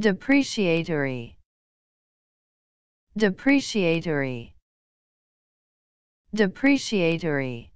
depreciatory depreciatory depreciatory